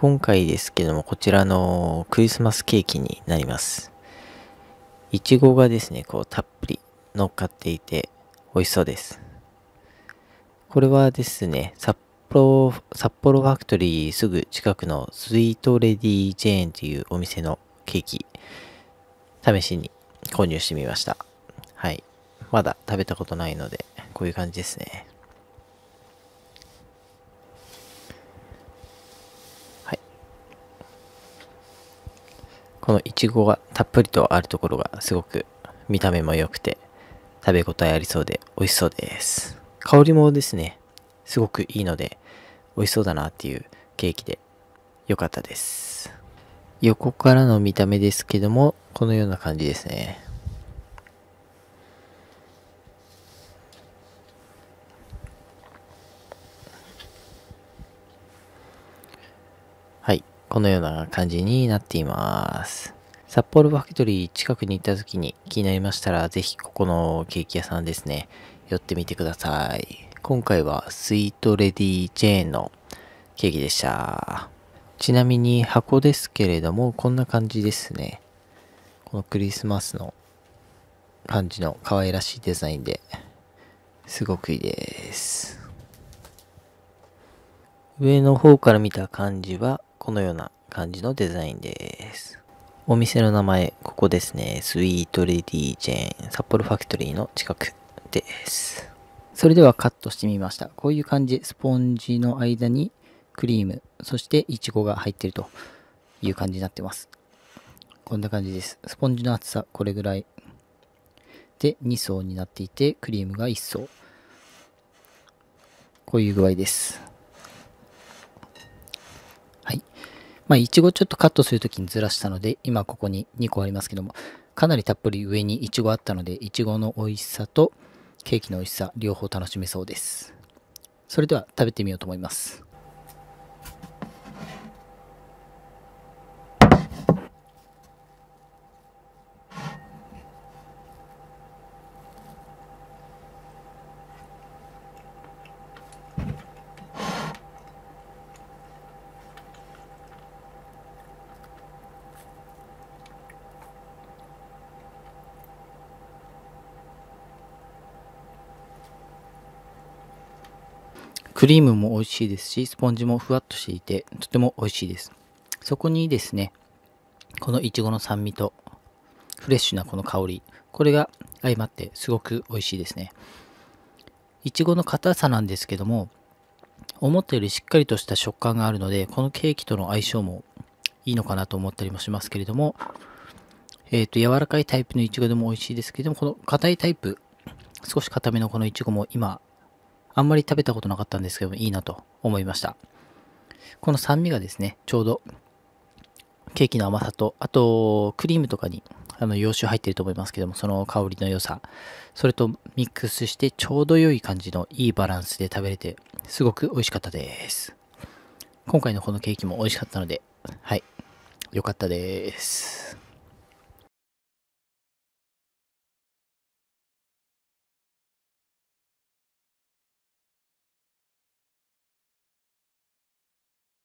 今回ですけども、こちらのクリスマスケーキになります。いちごがですね、こうたっぷり乗っかっていて美味しそうです。これはですね、札幌、札幌ファクトリーすぐ近くのスイートレディージェーンというお店のケーキ、試しに購入してみました。はい。まだ食べたことないので、こういう感じですね。このいちごがたっぷりとあるところがすごく見た目も良くて食べ応えありそうで美味しそうです香りもですねすごくいいので美味しそうだなっていうケーキで良かったです横からの見た目ですけどもこのような感じですねこのような感じになっています。札幌バファクトリー近くに行った時に気になりましたら、ぜひここのケーキ屋さんですね、寄ってみてください。今回はスイートレディーチェーンのケーキでした。ちなみに箱ですけれども、こんな感じですね。このクリスマスの感じの可愛らしいデザインですごくいいです。上の方から見た感じはこのような感じのデザインです。お店の名前、ここですね。スイートレディチェーン、札幌ファクトリーの近くです。それではカットしてみました。こういう感じ、スポンジの間にクリーム、そしてイチゴが入ってるという感じになってます。こんな感じです。スポンジの厚さ、これぐらい。で、2層になっていて、クリームが1層。こういう具合です。まあ、いちごちょっとカットするときにずらしたので、今ここに2個ありますけども、かなりたっぷり上にいちごあったので、いちごの美味しさとケーキの美味しさ、両方楽しめそうです。それでは食べてみようと思います。クリームも美味しいですし、スポンジもふわっとしていて、とても美味しいです。そこにですね、このいちごの酸味と、フレッシュなこの香り、これが相まってすごく美味しいですね。いちごの硬さなんですけども、思ったよりしっかりとした食感があるので、このケーキとの相性もいいのかなと思ったりもしますけれども、えっ、ー、と、柔らかいタイプのいちごでも美味しいですけども、この硬いタイプ、少し硬めのこのいちごも今、あんまり食べたことなかったんですけどもいいなと思いました。この酸味がですね、ちょうどケーキの甘さと、あとクリームとかにあの洋酒入ってると思いますけども、その香りの良さ、それとミックスしてちょうど良い感じのいいバランスで食べれて、すごく美味しかったです。今回のこのケーキも美味しかったので、はい、良かったです。